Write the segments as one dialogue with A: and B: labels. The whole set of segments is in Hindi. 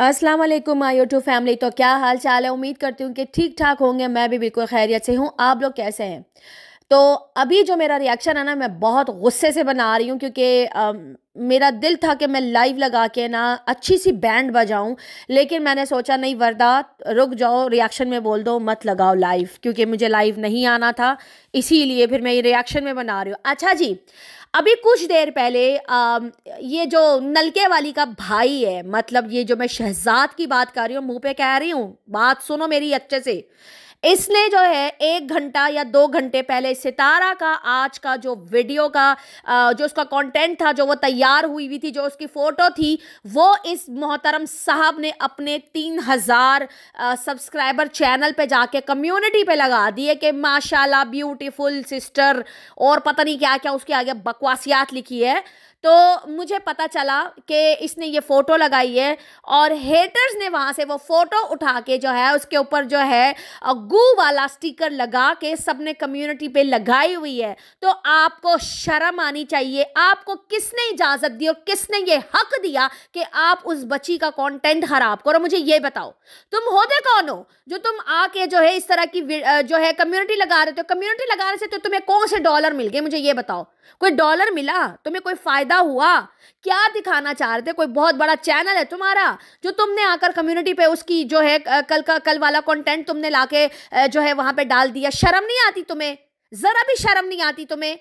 A: अस्सलाम वालेकुम माय टू फैमिली तो क्या हाल चाल है उम्मीद करती हूँ कि ठीक ठाक होंगे मैं भी बिल्कुल खैरियत से हूँ आप लोग कैसे हैं तो अभी जो मेरा रिएक्शन है ना मैं बहुत गुस्से से बना रही हूँ क्योंकि मेरा दिल था कि मैं लाइव लगा के ना अच्छी सी बैंड बजाऊं लेकिन मैंने सोचा नहीं वर्दा रुक जाओ रिएक्शन में बोल दो मत लगाओ लाइव क्योंकि मुझे लाइव नहीं आना था इसीलिए फिर मैं ये रिएक्शन में बना रही हूँ अच्छा जी अभी कुछ देर पहले आ, ये जो नलके वाली का भाई है मतलब ये जो मैं शहजाद की बात कर रही हूँ मुंह पे कह रही हूँ बात सुनो मेरी अच्छे से इसने जो है एक घंटा या दो घंटे पहले सितारा का आज का जो वीडियो का जो उसका कंटेंट था जो वो तैयार हुई हुई थी जो उसकी फ़ोटो थी वो इस मोहतरम साहब ने अपने तीन हज़ार सब्सक्राइबर चैनल पे जाके कम्युनिटी पे लगा दिए कि माशाल्लाह ब्यूटीफुल सिस्टर और पता नहीं क्या क्या उसके आगे बकवासियात लिखी है तो मुझे पता चला कि इसने ये फ़ोटो लगाई है और हेटर्स ने वहाँ से वो फ़ोटो उठा के जो है उसके ऊपर जो है गू वाला स्टिकर लगा के सबने कम्युनिटी पे लगाई हुई है तो आपको शर्म आनी चाहिए आपको किसने इजाज़त दी और किसने ये हक दिया कि आप उस बच्ची का कॉन्टेंट खराब करो मुझे ये बताओ तुम होते कौन हो जो तुम आके जो है इस तरह की जो है कम्युनिटी लगा रहे हो कम्युनिटी कम्युनिटी लगाने से तो तुम्हें कौन से डॉलर मिल गए मुझे ये बताओ कोई डॉलर मिला तुम्हें कोई फ़ायदा फायदा हुआ क्या दिखाना चाह रहे थे कोई बहुत बड़ा चैनल है तुम्हारा जो तुमने आकर कम्युनिटी पे उसकी जो है कल का कल वाला कंटेंट तुमने लाके जो है वहां पे डाल दिया शर्म नहीं आती तुम्हें जरा भी शर्म नहीं आती तुम्हें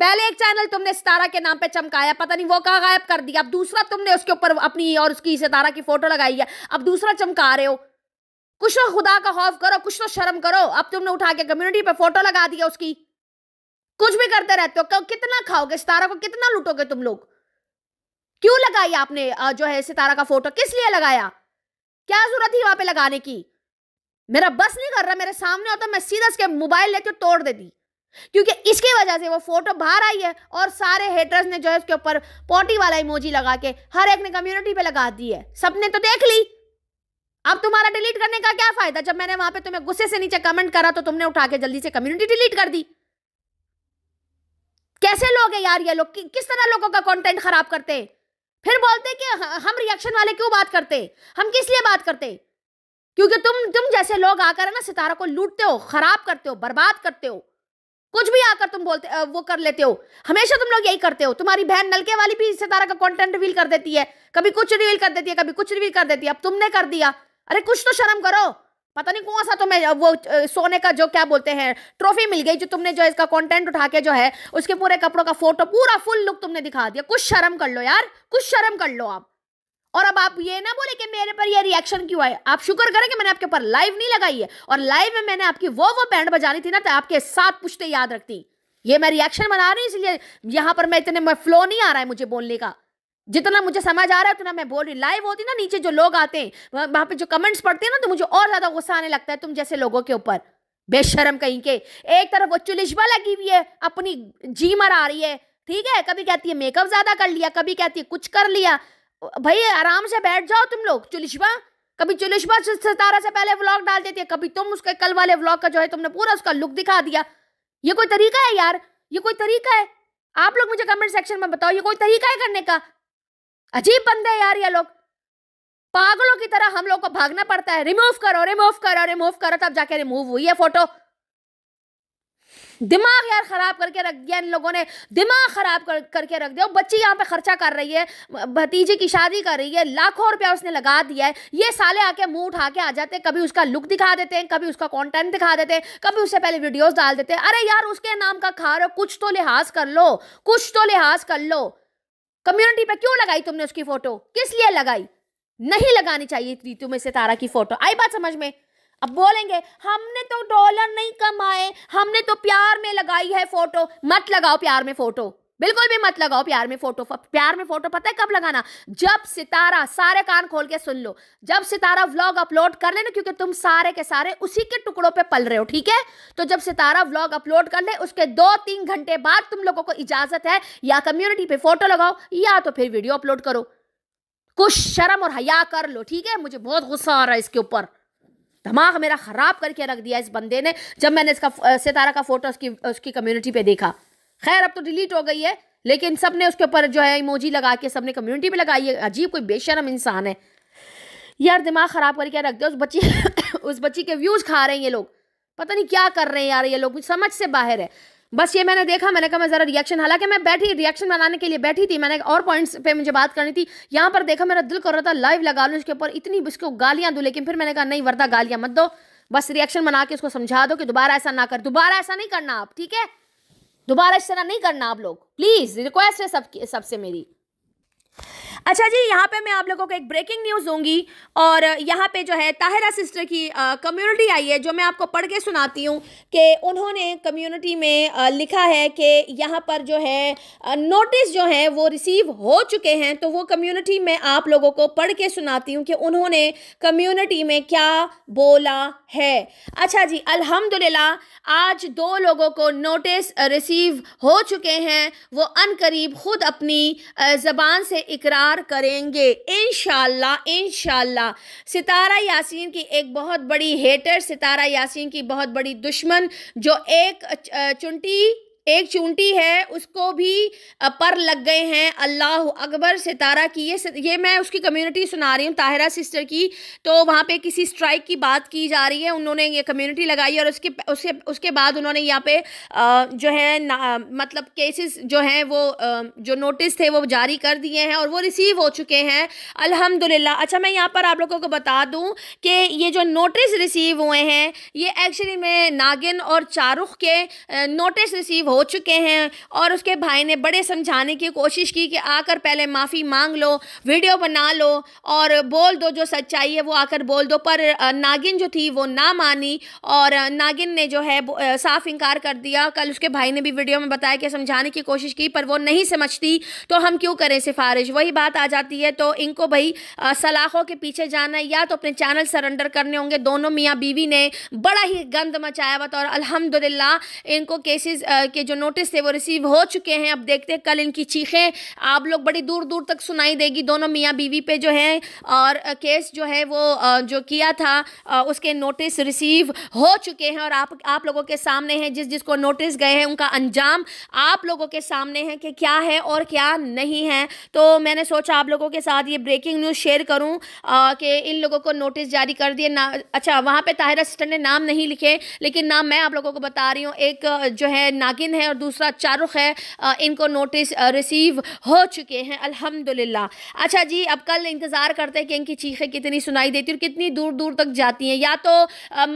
A: पहले एक चैनल तुमने सितारा के नाम पे चमकाया पता नहीं वो कहा गायब कर दिया अब दूसरा तुमने उसके ऊपर अपनी और उसकी सितारा की फोटो लगाई है अब दूसरा चमका रहे हो कुछ तो खुदा का खौफ करो कुछ तो शर्म करो अब तुमने उठा के कम्युनिटी पे फोटो लगा दिया उसकी कुछ भी करते रहते हो कितना खाओगे सितारा को कितना लूटोगे तुम लोग क्यों लगाई आपने जो है सितारा का फोटो किस लिए लगाया क्या जरूरत थी वहां पे लगाने की मेरा बस नहीं कर रहा मेरे सामने होता मैं सीधा इसके मोबाइल लेके तोड़ देती क्योंकि इसकी वजह से वो फोटो बाहर आई है और सारे हेटर्स ने जो है उसके ऊपर पोटी वाला इमोजी लगा के हर एक ने कम्युनिटी पे लगा दी है सबने तो देख ली अब तुम्हारा डिलीट करने का क्या फायदा जब मैंने वहां पे तुम्हें गुस्से से नीचे कमेंट करा तो तुमने उठा के जल्दी से कम्युनिटी डिलीट कर दी कैसे लोग हैं यार ये लोग कि, किस तरह लोगों का कंटेंट खराब करते हैं फिर बोलते कि हम रिएक्शन वाले क्यों बात करते हम किस लिए बात करते क्योंकि तुम तुम जैसे लोग आकर है ना सितारा को लूटते हो खराब करते हो बर्बाद करते हो कुछ भी आकर तुम बोलते वो कर लेते हो हमेशा तुम लोग यही करते हो तुम्हारी बहन नलके वाली भी सितारा का कंटेंट रिवील कर देती है कभी कुछ रिवील कर देती है कभी कुछ रिवील कर देती है अब तुमने कर दिया अरे कुछ तो शर्म करो पता नहीं कौन सा तुम्हें तो वो सोने का जो क्या बोलते हैं ट्रॉफी मिल गई जो तुमने जो इसका कंटेंट उठा के जो है उसके पूरे कपड़ों का फोटो पूरा फुल लुक तुमने दिखा दिया कुछ शर्म कर लो यार कुछ शर्म कर लो आप और अब आप ये ना बोले कि मेरे पर ये रिएक्शन क्यों आए आप शुक्र करें कि मैंने आपके ऊपर लाइव नहीं लगाई है और लाइव में मैंने आपकी वो वो बैंड बजानी थी ना तो आपके साथ पुश्ते तो याद रखती ये मैं रिएक्शन बना रही इसलिए यहाँ पर मैं इतने फ्लो नहीं आ रहा है मुझे बोलने का जितना मुझे समझ आ रहा है उतना मैं बोल रही लाइव होती ना नीचे जो लोग आते हैं वहां पे जो कमेंट्स पढ़ते हैं ना तो मुझे और ज़्यादा गुस्सा आने लगता है तुम जैसे लोगों के ऊपर बेशरम कहीं के एक तरफ वो चुलिशवा लगी हुई है अपनी जी मर आ रही है ठीक है कभी कहती है मेकअप ज़्यादा कर लिया कभी कहती है कुछ कर लिया भाई आराम से बैठ जाओ तुम लोग चुलिशवा कभी चुलिशवा सतारा से पहले व्लॉग डाल देती है कभी तुम उसके कल वाले व्लॉग का जो है तुमने पूरा उसका लुक दिखा दिया ये कोई तरीका है यार ये कोई तरीका है आप लोग मुझे कमेंट सेक्शन में बताओ ये कोई तरीका है करने का अजीब बंदे यार ये लोग पागलों की तरह हम लोग को भागना पड़ता है रिमूव करो रिमूव करो रिमूव करो तब जाके रिमूव हुई है फोटो दिमाग यार खराब करके रख दिया इन लोगों ने दिमाग खराब कर, करके रख दिया बच्ची यहाँ पे खर्चा कर रही है भतीजे की शादी कर रही है लाखों रुपया उसने लगा दिया है ये साले आके मुंह उठा के आ जाते हैं कभी उसका लुक दिखा देते हैं कभी उसका कंटेंट दिखा देते हैं कभी उससे पहले वीडियोस डाल देते हैं अरे यार उसके नाम का खा रहे हो कुछ तो लिहाज कर लो कुछ तो लिहाज कर लो कम्युनिटी पे क्यों लगाई तुमने उसकी फोटो किस लिए लगाई नहीं लगानी चाहिए थी में सितारा की फोटो आई बात समझ में अब बोलेंगे हमने तो डॉलर नहीं कमाए हमने तो प्यार में लगाई है फोटो मत लगाओ प्यार में फोटो बिल्कुल भी मत लगाओ प्यार में फोटो प्यार में फोटो पता है कब लगाना जब सितारा सारे कान खोल के सुन लो जब सितारा व्लॉग अपलोड कर लेना क्योंकि तुम सारे के सारे उसी के टुकड़ों पे पल रहे हो ठीक है तो जब सितारा व्लॉग अपलोड कर ले उसके दो तीन घंटे बाद तुम लोगों को इजाजत है या कम्युनिटी पे फोटो लगाओ या तो फिर वीडियो अपलोड करो कुछ शर्म और हया कर लो ठीक है मुझे बहुत गुस्सा आ रहा है इसके ऊपर दिमाग मेरा ख़राब करके रख दिया इस बंदे ने जब मैंने इसका सितारा का फोटो उसकी उसकी कम्युनिटी पे देखा खैर अब तो डिलीट हो गई है लेकिन सब ने उसके ऊपर जो है इमोजी लगा के सब ने कम्युनिटी में लगाई है अजीब कोई बेशरम इंसान है यार दिमाग ख़राब करके रख दे उस बच्ची उस बच्ची के व्यूज़ खा रहे हैं ये लोग पता नहीं क्या कर रहे हैं यार ये लोग समझ से बाहर है बस ये मैंने देखा मैंने कहा मैं ज़रा रिएक्शन हालांकि मैं बैठी रिएक्शन बनाने के लिए बैठी थी मैंने और पॉइंट्स पे मुझे बात करनी थी यहाँ पर देखा मेरा दिल कर रहा था लाइव लगा लूँ इसके ऊपर इतनी इसको गालियाँ दूँ लेकिन फिर मैंने कहा नहीं वर्दा गालियाँ मत दो बस रिएक्शन बना के उसको समझा दो कि दोबारा ऐसा ना कर दोबारा ऐसा नहीं करना आप ठीक है दोबारा इस तरह नहीं करना आप लोग प्लीज़ रिक्वेस्ट है सब सबसे मेरी अच्छा जी यहाँ पे मैं आप लोगों को एक ब्रेकिंग न्यूज़ दूंगी और यहाँ पे जो है ताहिरा सिस्टर की कम्युनिटी आई है जो मैं आपको पढ़ के सुनाती हूँ कि उन्होंने कम्युनिटी में आ, लिखा है कि यहाँ पर जो है नोटिस जो है वो रिसीव हो चुके हैं तो वो कम्युनिटी में आप लोगों को पढ़ के सुनाती हूँ कि उन्होंने कम्युनिटी में क्या बोला है अच्छा जी अल्हम्दुलिल्लाह आज दो लोगों को नोटिस रिसीव हो चुके हैं वो अनकरीब खुद अपनी ज़बान से इकरार पार करेंगे इनशाला इनशाला सितारा यासीन की एक बहुत बड़ी हेटर सितारा यासीन की बहुत बड़ी दुश्मन जो एक चुंटी एक चूंटी है उसको भी पर लग गए हैं अल्लाह अकबर सितारा की ये ये मैं उसकी कम्युनिटी सुना रही हूँ ताहिरा सिस्टर की तो वहाँ पे किसी स्ट्राइक की बात की जा रही है उन्होंने ये कम्युनिटी लगाई और उसके उसके उसके बाद उन्होंने यहाँ पे जो है मतलब केसेस जो हैं वो जो नोटिस थे वो जारी कर दिए हैं और वो रिसीव हो चुके हैं अलहमदिल्ला अच्छा मैं यहाँ पर आप लोगों को बता दूँ कि ये जो नोटिस रिसीव हुए हैं ये एक्चुअली में नागिन और शाहरुख के नोटिस रिसीव हो चुके हैं और उसके भाई ने बड़े समझाने की कोशिश की कि आकर पहले माफ़ी मांग लो वीडियो बना लो और बोल दो जो सच्चाई है वो आकर बोल दो पर नागिन जो थी वो ना मानी और नागिन ने जो है साफ इनकार कर दिया कल उसके भाई ने भी वीडियो में बताया कि समझाने की कोशिश की पर वो नहीं समझती तो हम क्यों करें सिफारिश वही बात आ जाती है तो इनको भाई सलाखों के पीछे जाना या तो अपने चैनल सरेंडर करने होंगे दोनों मियाँ बीवी ने बड़ा ही गंद मचाया हुआ था और अलहमदिल्ला इनको केसेस के जो नोटिस थे वो रिसीव हो चुके हैं अब देखते हैं कल इनकी चीखें आप लोग बड़ी दूर दूर तक सुनाई देगी दोनों मियाँ बीवी पे जो है और केस जो है वो जो किया था उसके नोटिस रिसीव हो चुके हैं और आप आप लोगों के सामने हैं जिस जिसको नोटिस गए हैं उनका अंजाम आप लोगों के सामने है कि क्या है और क्या नहीं है तो मैंने सोचा आप लोगों के साथ ये ब्रेकिंग न्यूज़ शेयर करूँ कि इन लोगों को नोटिस जारी कर दिए ना अच्छा वहाँ पर ताहिर असिस्टेंट ने नाम नहीं लिखे लेकिन नाम मैं आप लोगों को बता रही हूँ एक जो है नागिन मोमिन है और दूसरा चारुख है आ, इनको नोटिस रिसीव हो चुके हैं अल्हम्दुलिल्लाह अच्छा जी अब कल इंतज़ार करते हैं कि इनकी चीखें कितनी सुनाई देती और कितनी दूर दूर तक जाती हैं या तो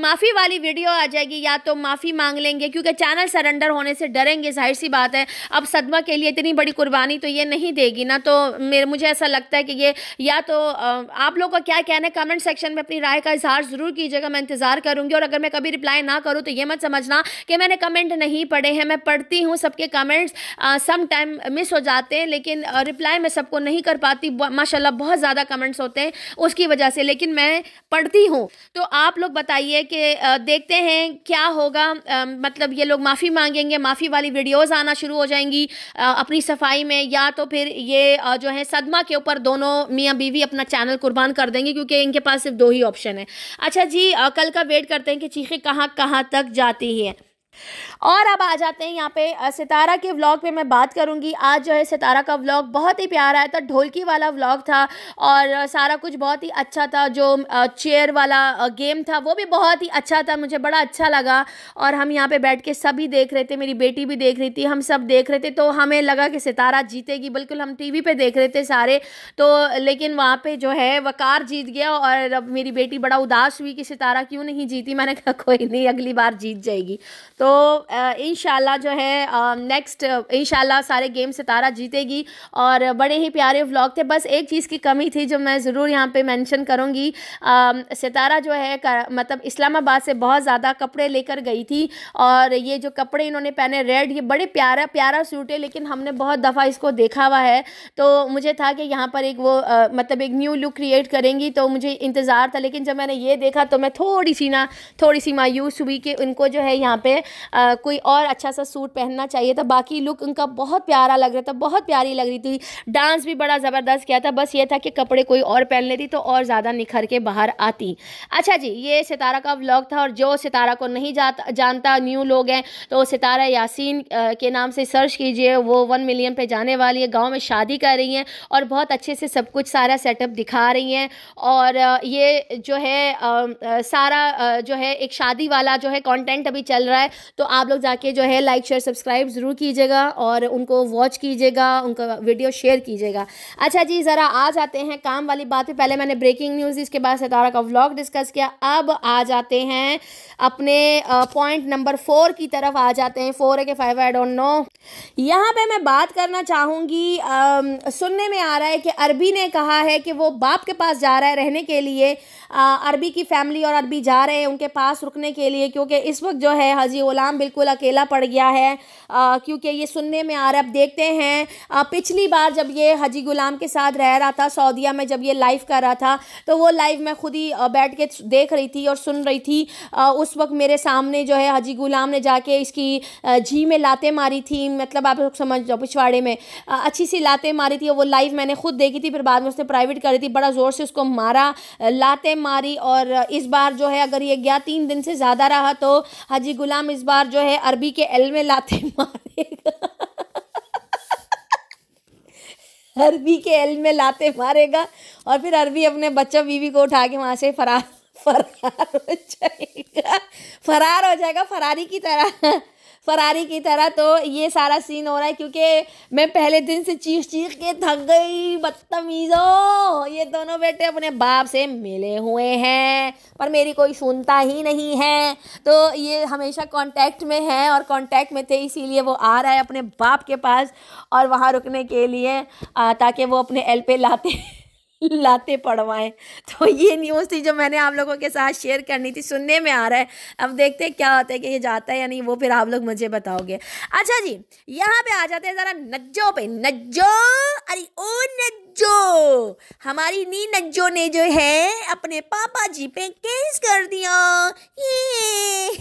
A: माफ़ी वाली वीडियो आ जाएगी या तो माफ़ी मांग लेंगे क्योंकि चैनल सरेंडर होने से डरेंगे जाहिर सी बात है अब सदमा के लिए इतनी बड़ी कुर्बानी तो ये नहीं देगी ना तो मेरे मुझे ऐसा लगता है कि ये या तो आप लोगों का क्या कहना है कमेंट सेक्शन में अपनी राय का इजहार ज़रूर कीजिएगा मैं इंतज़ार करूँगी और अगर मैं कभी रिप्लाई ना करूँ तो ये मत समझना कि मैंने कमेंट नहीं पढ़े हैं मैं पढ़ती हूँ सबके कमेंट्स सम टाइम मिस हो जाते हैं लेकिन रिप्लाई मैं सबको नहीं कर पाती माशाल्लाह बहुत ज़्यादा कमेंट्स होते हैं उसकी वजह से लेकिन मैं पढ़ती हूँ तो आप लोग बताइए कि देखते हैं क्या होगा आ, मतलब ये लोग माफ़ी मांगेंगे माफ़ी वाली वीडियोज़ आना शुरू हो जाएंगी आ, अपनी सफाई में या तो फिर ये जो है सदमा के ऊपर दोनों मियाँ बीवी अपना चैनल कुर्बान कर देंगे क्योंकि इनके पास सिर्फ दो ही ऑप्शन है अच्छा जी कल का वेट करते हैं कि चीखें कहाँ कहाँ तक जाती हैं और अब आ जाते हैं यहाँ पे सितारा के व्लॉग पे मैं बात करूँगी आज जो है सितारा का व्लॉग बहुत ही प्यारा आया था ढोलकी वाला व्लॉग था और सारा कुछ बहुत ही अच्छा था जो चेयर वाला गेम था वो भी बहुत ही अच्छा था मुझे बड़ा अच्छा लगा और हम यहाँ पे बैठ के सभी देख रहे थे मेरी बेटी भी देख रही थी हम सब देख रहे थे तो हमें लगा कि सितारा जीतेगी बिल्कुल हम टी पर देख रहे थे सारे तो लेकिन वहाँ पर जो है वकार जीत गया और मेरी बेटी बड़ा उदास हुई कि सितारा क्यों नहीं जीती मैंने कहा कोई नहीं अगली बार जीत जाएगी तो तो इन जो है नेक्स्ट इन सारे गेम सितारा जीतेगी और बड़े ही प्यारे व्लॉग थे बस एक चीज़ की कमी थी जो मैं ज़रूर यहाँ पे मेंशन करूँगी सितारा जो है मतलब इस्लामाबाद से बहुत ज़्यादा कपड़े लेकर गई थी और ये जो कपड़े इन्होंने पहने रेड ये बड़े प्यारा प्यारा सूट है लेकिन हमने बहुत दफ़ा इसको देखा हुआ है तो मुझे था कि यहाँ पर एक वो आ, मतलब एक न्यू लुक क्रिएट करेंगी तो मुझे इंतज़ार था लेकिन जब मैंने ये देखा तो मैं थोड़ी सी ना थोड़ी सी मायूस हुई कि उनको जो है यहाँ पर आ, कोई और अच्छा सा सूट पहनना चाहिए था बाकी लुक उनका बहुत प्यारा लग रहा था बहुत प्यारी लग रही थी डांस भी बड़ा ज़बरदस्त किया था बस ये था कि कपड़े कोई और पहन लेती तो और ज़्यादा निखर के बाहर आती अच्छा जी ये सितारा का व्लॉग था और जो सितारा को नहीं जाता जानता न्यू लोग हैं तो सितारा यासीन के नाम से सर्च कीजिए वो वन मिलियन पर जाने वाली है गाँव में शादी कर रही हैं और बहुत अच्छे से सब कुछ सारा सेटअप दिखा रही हैं और ये जो है सारा जो है एक शादी वाला जो है कंटेंट अभी चल रहा है तो आप लोग जाके जो है लाइक शेयर सब्सक्राइब ज़रूर कीजिएगा और उनको वॉच कीजिएगा उनका वीडियो शेयर कीजिएगा अच्छा जी ज़रा आ जाते हैं काम वाली बात पे पहले मैंने ब्रेकिंग न्यूज़ इसके बाद सितारा का व्लॉग डिस्कस किया अब आ जाते हैं अपने पॉइंट नंबर फोर की तरफ आ जाते हैं फोर है के फाइव आई डोंट नो यहाँ पे मैं बात करना चाहूँगी सुनने में आ रहा है कि अरबी ने कहा है कि वो बाप के पास जा रहा है रहने के लिए आ, अरबी की फैमिली और अरबी जा रहे हैं उनके पास रुकने के लिए क्योंकि इस वक्त जो है हजी हाँ गुलाम बिल्कुल अकेला पड़ गया है क्योंकि ये सुनने में आ रहा है अब देखते हैं आ, पिछली बार जब ये हजी गुलाम के साथ रह रहा था सऊदिया में जब ये लाइव कर रहा था तो वो लाइव मैं खुद ही बैठ के देख रही थी और सुन रही थी आ, उस वक्त मेरे सामने जो है हजी गुलाम ने जाके इसकी जी में लाते मारी थी मतलब आप लोग समझ जाओ पिछवाड़े में आ, अच्छी सी लाते मारी थी वो लाइव मैंने खुद देखी थी फिर बाद में उसने प्राइवेट करी थी बड़ा ज़ोर से उसको मारा लाते मारी और इस बार जो है अगर ये गया तीन दिन से ज़्यादा रहा तो हजी गुलाम इस बार जो है अरबी के एल में लाते मारेगा अरबी के एल में लाते मारेगा और फिर अरबी अपने बच्चा बीवी को उठा के वहाँ से फरार फरार हो जाएगा फरार हो जाएगा फरारी की तरह फरारी की तरह तो ये सारा सीन हो रहा है क्योंकि मैं पहले दिन से चीख चीख के थक गई बदतमीज़ो ये दोनों बेटे अपने बाप से मिले हुए हैं पर मेरी कोई सुनता ही नहीं है तो ये हमेशा कांटेक्ट में है और कांटेक्ट में थे इसीलिए वो आ रहा है अपने बाप के पास और वहाँ रुकने के लिए ताकि वो अपने एल पे लाते लाते पढ़वाएं तो ये न्यूज़ थी जो मैंने आप लोगों के साथ शेयर करनी थी सुनने में आ रहा है अब देखते हैं क्या होता है कि ये जाता है या नहीं वो फिर आप लोग मुझे बताओगे अच्छा जी यहाँ पे आ जाते हैं ज़रा नज्जो पे नज्जो अरे ओ नज्जो हमारी नी नज्जो ने जो है अपने पापा जी पे केस कर दिया ये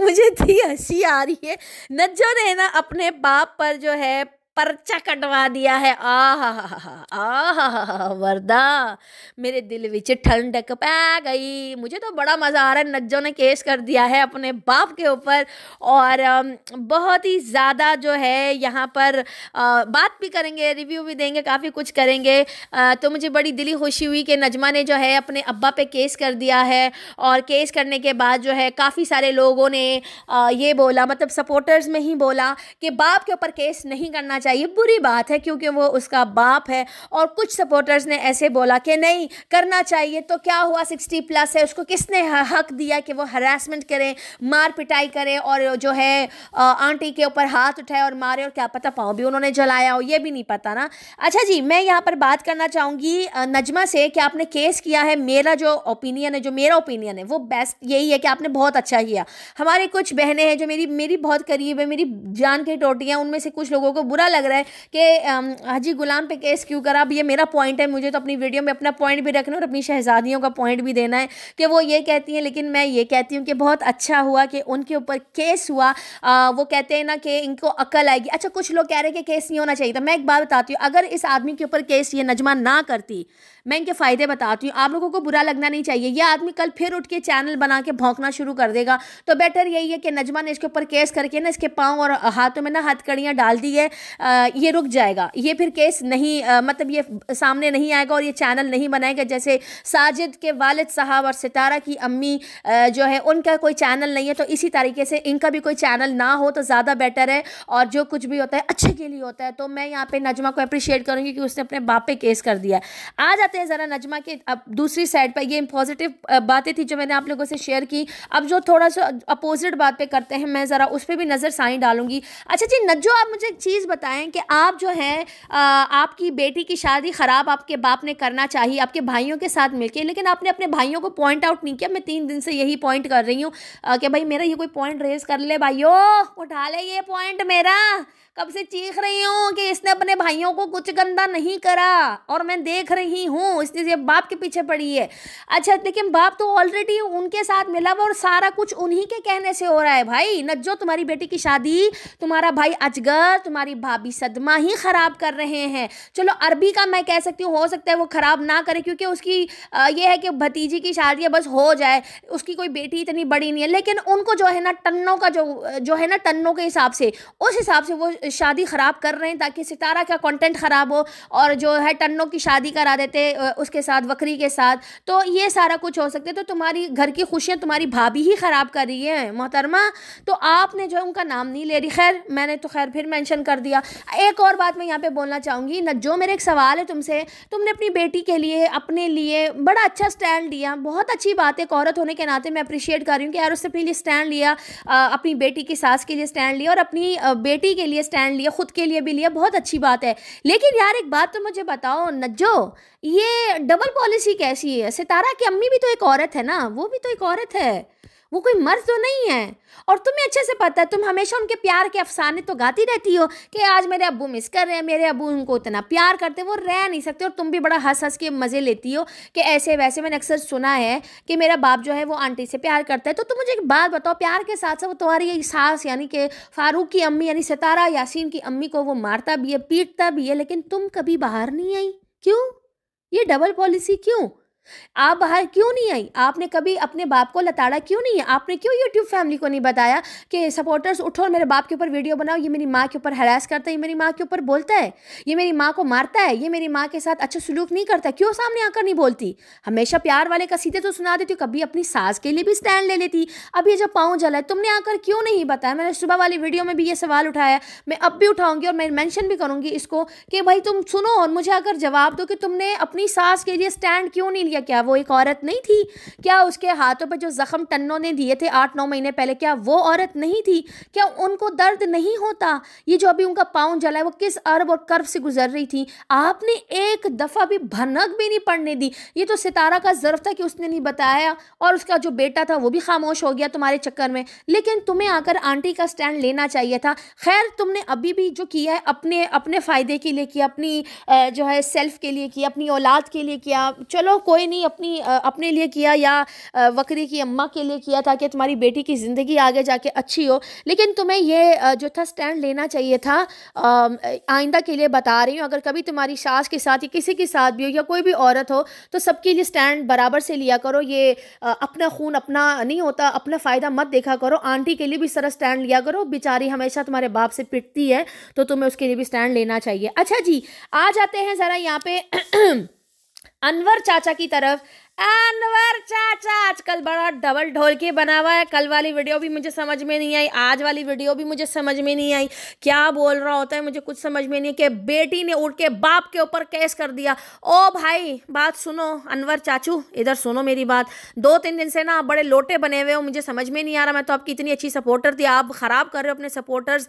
A: मुझे थी हंसी आ रही है नज्जो ने ना अपने बाप पर जो है पर्चा कटवा दिया है आह आह वरदा मेरे दिल विच ठंडक पै गई मुझे तो बड़ा मज़ा आ रहा है नज्जों ने केस कर दिया है अपने बाप के ऊपर और बहुत ही ज़्यादा जो है यहाँ पर बात भी करेंगे रिव्यू भी देंगे काफ़ी कुछ करेंगे तो मुझे बड़ी दिली खुशी हुई कि नजमा ने जो है अपने अब्बा पे केस कर दिया है और केस करने के बाद जो है काफ़ी सारे लोगों ने ये बोला मतलब सपोर्टर्स में ही बोला कि बाप के ऊपर केस नहीं करना चाहिए चाहिए बुरी बात है क्योंकि वो उसका बाप है और कुछ सपोर्टर्स ने ऐसे बोला कि नहीं करना चाहिए तो क्या हुआ सिक्सटी प्लस है उसको किसने हक दिया कि वो हरासमेंट करें मार पिटाई करें और जो है आंटी के ऊपर हाथ उठाए और मारे और क्या पता पाँव भी उन्होंने जलाया हो ये भी नहीं पता ना अच्छा जी मैं यहाँ पर बात करना चाहूँगी नजमा से कि आपने केस किया है मेरा जो ओपिनियन है जो मेरा ओपिनियन है वो बेस्ट यही है कि आपने बहुत अच्छा किया हमारी कुछ बहनें हैं जो मेरी मेरी बहुत करीब है मेरी जान की टोटियाँ उनमें से कुछ लोगों को बुरा लग रहा है कि हाजी गुलाम पे केस क्यों करा अब ये मेरा पॉइंट है मुझे तो अपनी वीडियो में अपना पॉइंट भी रखना और अपनी शहजादियों का पॉइंट भी देना है कि वो ये कहती हैं लेकिन मैं ये कहती हूँ कि बहुत अच्छा हुआ कि उनके ऊपर केस हुआ आ, वो कहते हैं ना कि इनको अकल आएगी अच्छा कुछ लोग कह रहे हैं कि केस नहीं होना चाहिए था तो मैं एक बात बताती हूँ अगर इस आदमी के ऊपर केस ये नजमा ना करती मैं इनके फ़ायदे बताती हूँ आप लोगों को बुरा लगना नहीं चाहिए यह आदमी कल फिर उठ के चैनल बना के भौंकना शुरू कर देगा तो बेटर यही है कि नजमा ने इसके ऊपर केस करके ना इसके पाँव और हाथों में ना हथकड़ियाँ डाल दी है ये रुक जाएगा ये फिर केस नहीं मतलब ये सामने नहीं आएगा और ये चैनल नहीं बनाएगा जैसे साजिद के वालिद साहब और सितारा की अम्मी जो है उनका कोई चैनल नहीं है तो इसी तरीके से इनका भी कोई चैनल ना हो तो ज़्यादा बेटर है और जो कुछ भी होता है अच्छे के लिए होता है तो मैं यहाँ पर नजमा को अप्रिशिएट करूँगी कि उसने अपने बाप पर केस कर दिया आ जाते हैं ज़रा नजमा के अब दूसरी साइड पर ये पॉजिटिव बातें थी जो मैंने आप लोगों से शेयर की अब जो थोड़ा सा अपोजिट बात पर करते हैं मैं ज़रा उस पर भी नज़र साई डालूंगी अच्छा जी नजो आप मुझे एक चीज़ बता बताएं कि आप जो है आपकी बेटी की शादी ख़राब आपके बाप ने करना चाहिए आपके भाइयों के साथ मिलके लेकिन आपने अपने भाइयों को पॉइंट आउट नहीं किया मैं तीन दिन से यही पॉइंट कर रही हूँ कि भाई मेरा ये कोई पॉइंट रेज कर ले भाइयों उठा ले ये पॉइंट मेरा कब से चीख रही हूँ कि इसने अपने भाइयों को कुछ गंदा नहीं करा और मैं देख रही हूँ इसलिए बाप के पीछे पड़ी है अच्छा लेकिन बाप तो ऑलरेडी उनके साथ मिला हुआ और सारा कुछ उन्हीं के कहने से हो रहा है भाई नज्जो तुम्हारी बेटी की शादी तुम्हारा भाई अजगर तुम्हारी भाभी सदमा ही ख़राब कर रहे हैं चलो अरबी का मैं कह सकती हूँ हो सकता है वो ख़राब ना करे क्योंकि उसकी ये है कि भतीजी की शादी बस हो जाए उसकी कोई बेटी इतनी बड़ी नहीं है लेकिन उनको जो है ना टन्नों का जो जो है ना टन्नों के हिसाब से उस हिसाब से वो शादी ख़राब कर रहे हैं ताकि सितारा का कंटेंट ख़राब हो और जो है टन्नों की शादी करा देते उसके साथ वक्री के साथ तो ये सारा कुछ हो सकता है तो तुम्हारी घर की खुशियाँ तुम्हारी भाभी ही ख़राब कर रही है मोहतरमा तो आपने जो है उनका नाम नहीं ले रही खैर मैंने तो खैर फिर मैंशन कर दिया एक और बात मैं यहाँ पर बोलना चाहूँगी न जो मेरा एक सवाल है तुमसे तुमने अपनी बेटी के लिए अपने लिए बड़ा अच्छा स्टैंड लिया बहुत अच्छी बात है एक औरत होने के नाते मैं अप्रिशिएट कर रही हूँ कि यार उससे अपने लिए स्टैंड लिया अपनी बेटी की सास के लिए स्टैंड लिया और अपनी बेटी के लिए स्टैंड स्टैंड लिया ख़ुद के लिए भी लिया बहुत अच्छी बात है लेकिन यार एक बात तो मुझे बताओ नज्जो ये डबल पॉलिसी कैसी है सितारा की अम्मी भी तो एक औरत है ना वो भी तो एक औरत है वो कोई मर्ज तो नहीं है और तुम्हें अच्छे से पता है तुम हमेशा उनके प्यार के अफसाने तो गाती रहती हो कि आज मेरे अबू मिस कर रहे हैं मेरे अबू उनको इतना प्यार करते वो रह नहीं सकते और तुम भी बड़ा हंस हंस के मज़े लेती हो कि ऐसे वैसे मैंने अक्सर सुना है कि मेरा बाप जो है वो आंटी से प्यार करता है तो तुम मुझे एक बात बताओ प्यार के साथ साथ वो तुम्हारी सास यानी कि फारूक की अम्मी यानी सितारा यासीन की अम्मी को वो मारता भी है पीटता भी है लेकिन तुम कभी बाहर नहीं आई क्यों ये डबल पॉलिसी क्यों आप बाहर क्यों नहीं आई आपने कभी अपने बाप को लताड़ा क्यों नहीं है आपने क्यों यूट्यूब फैमिली को नहीं बताया कि सपोर्टर्स उठो और मेरे बाप के ऊपर वीडियो बनाओ ये मेरी माँ के ऊपर हरास करता है ये मेरी माँ के ऊपर बोलता है ये मेरी माँ को मारता है ये मेरी माँ के साथ अच्छा सलूक नहीं करता क्यों सामने आकर नहीं बोलती हमेशा प्यार वाले सीधे तो सुना देती कभी अपनी सास के लिए भी स्टैंड ले लेती अब ये जब पाँव जला है तुमने आकर क्यों नहीं बताया मैंने सुबह वाली वीडियो में भी ये सवाल उठाया मैं अब भी उठाऊंगी और मैं मैंशन भी करूँगी इसको कि भाई तुम सुनो और मुझे अगर जवाब दो कि तुमने अपनी सास के लिए स्टैंड क्यों नहीं लिया या क्या वो एक औरत नहीं थी क्या उसके हाथों पर जो ज़ख्म टन्नों ने दिए थे आठ नौ महीने पहले क्या वो औरत नहीं थी क्या उनको दर्द नहीं होता ये जो अभी उनका पाँव जला है वो किस अरब और कर्व से गुजर रही थी आपने एक दफ़ा भी भनक भी नहीं पड़ने दी ये तो सितारा का जरफ था कि उसने नहीं बताया और उसका जो बेटा था वो भी खामोश हो गया तुम्हारे चक्कर में लेकिन तुम्हें आकर आंटी का स्टैंड लेना चाहिए था खैर तुमने अभी भी जो किया है अपने अपने फ़ायदे के लिए किया अपनी जो है सेल्फ के लिए किया अपनी औलाद के लिए किया चलो कोई कोई नहीं अपनी अपने लिए किया या वक्री की अम्मा के लिए किया ताकि तुम्हारी बेटी की ज़िंदगी आगे जाके अच्छी हो लेकिन तुम्हें यह जो था स्टैंड लेना चाहिए था आइंदा के लिए बता रही हूँ अगर कभी तुम्हारी सास के साथ या किसी के साथ भी हो या कोई भी औरत हो तो सबके लिए स्टैंड बराबर से लिया करो ये अपना खून अपना नहीं होता अपना फ़ायदा मत देखा करो आंटी के लिए भी सरा स्टैंड लिया करो बेचारी हमेशा तुम्हारे बाप से पिटती है तो तुम्हें उसके लिए भी स्टैंड लेना चाहिए अच्छा जी आ जाते हैं ज़रा यहाँ पे अनवर चाचा की तरफ अनवर चाचा आजकल बड़ा डबल ढोल के बना हुआ है कल वाली वीडियो भी मुझे समझ में नहीं आई आज वाली वीडियो भी मुझे समझ में नहीं आई क्या बोल रहा होता है मुझे कुछ समझ में नहीं कि बेटी ने उठ के बाप के ऊपर केस कर दिया ओ भाई बात सुनो अनवर चाचू इधर सुनो मेरी बात दो तीन दिन से ना आप बड़े लोटे बने हुए हो मुझे समझ में नहीं आ रहा मैं तो आपकी इतनी अच्छी सपोर्टर थी आप ख़राब कर रहे हो अपने सपोर्टर्स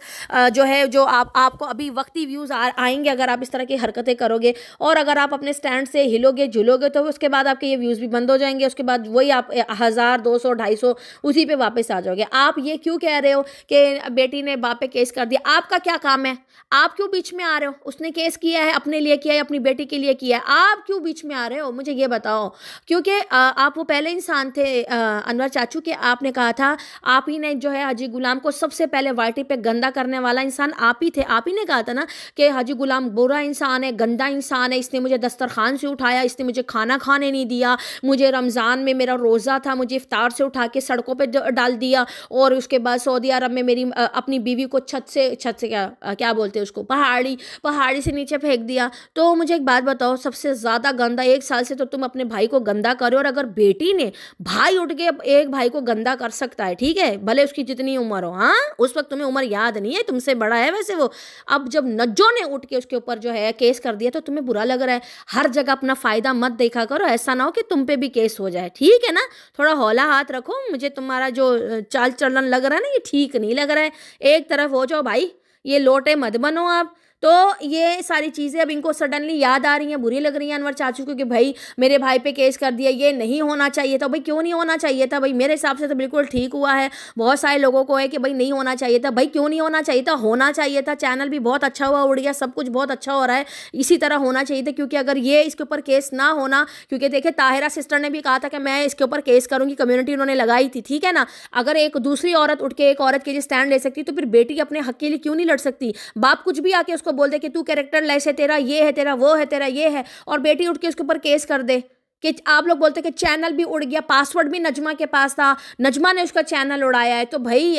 A: जो है जो आप आपको अभी वक्ती व्यूज़ आएंगे अगर आप इस तरह की हरकतें करोगे और अगर आप अपने स्टैंड से हिलोगे झुलोगे तो उसके बाद आपके ये व्यूज़ भी बंद हो जाएंगे उसके बाद वही आप हज़ार दो सौ ढाई सौ उसी पे वापस आ जाओगे आप ये क्यों कह रहे हो कि बेटी ने बाप पे केस कर दिया आपका क्या काम है आप क्यों बीच में आ रहे हो उसने केस किया है अपने लिए किया है अपनी बेटी के लिए किया है आप क्यों बीच में आ रहे हो मुझे ये बताओ क्योंकि आप वो पहले इंसान थे अनवर चाचू के आपने कहा था आप ही ने जो है हाजी गुलाम को सबसे पहले वाइटी पर गंदा करने वाला इंसान आप ही थे आप ही ने कहा था ना कि हाजी गुलाम बुरा इंसान है गंदा इंसान है इसने मुझे दस्तरखान से उठाया इसने मुझे खाना खाने नहीं दिया मुझे रमज़ान में मेरा रोज़ा था मुझे इफ्तार से उठा के सड़कों पर डाल दिया और उसके बाद सऊदी अरब में मेरी अपनी बीवी को छत से छत से क्या क्या बोलते हैं उसको पहाड़ी पहाड़ी से नीचे फेंक दिया तो मुझे एक बात बताओ सबसे ज़्यादा गंदा एक साल से तो तुम अपने भाई को गंदा करो और अगर बेटी ने भाई उठ के एक भाई को गंदा कर सकता है ठीक है भले उसकी जितनी उम्र हो हाँ उस वक्त तुम्हें उम्र याद नहीं है तुमसे बड़ा है वैसे वो अब जब नज्जों ने उठ के उसके ऊपर जो है केस कर दिया तो तुम्हें बुरा लग रहा है हर जगह अपना फ़ायदा मत देखा करो ऐसा ना हो कि तुम तुम पे भी केस हो जाए ठीक है ना थोड़ा हौला हाथ रखो मुझे तुम्हारा जो चाल चलन लग रहा है ना ये ठीक नहीं लग रहा है एक तरफ हो जाओ भाई ये लोटे मत बनो आप तो ये सारी चीज़ें अब इनको सडनली याद आ रही हैं बुरी लग रही हैं अनवर चाचू क्योंकि भाई मेरे भाई पे केस कर दिया ये नहीं होना चाहिए था भाई क्यों नहीं होना चाहिए था भाई मेरे हिसाब से तो बिल्कुल ठीक हुआ है बहुत सारे लोगों को है कि भाई नहीं होना चाहिए था भाई क्यों नहीं होना चाहिए था होना चाहिए था चैनल भी बहुत अच्छा हुआ उड़ गया सब कुछ बहुत अच्छा हो रहा है इसी तरह होना चाहिए था क्योंकि अगर ये इसके ऊपर केस ना होना क्योंकि देखिए ताहिरा सिस्टर ने भी कहा था कि मैं इसके ऊपर केस करूँगी कम्युनिटी उन्होंने लगाई थी ठीक है ना अगर एक दूसरी औरत उठ के एक औरत के लिए स्टैंड ले सकती तो फिर बेटी अपने हक के लिए क्यों नहीं लड़ सकती बाप कुछ भी आके उसको उसको बोल दे कि तू कैरेक्टर लेस है तेरा ये है तेरा वो है तेरा ये है और बेटी उठ के उसके ऊपर केस कर दे कि आप लोग बोलते कि चैनल भी उड़ गया पासवर्ड भी नजमा के पास था नजमा ने उसका चैनल उड़ाया है तो भाई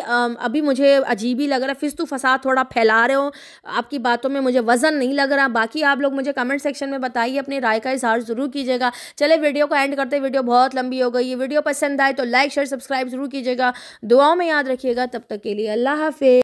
A: अभी मुझे अजीब ही लग रहा है फिस्तू फसाद थोड़ा फैला रहे हो आपकी बातों में मुझे वज़न नहीं लग रहा बाकी आप लोग मुझे कमेंट सेक्शन में बताइए अपनी राय का इजहार ज़रूर कीजिएगा चले वीडियो को एंड करते वीडियो बहुत लंबी हो गई ये वीडियो पसंद आए तो लाइक शेयर सब्सक्राइब ज़रूर कीजिएगा दुआओं में याद रखिएगा तब तक के लिए अल्लाह हाफि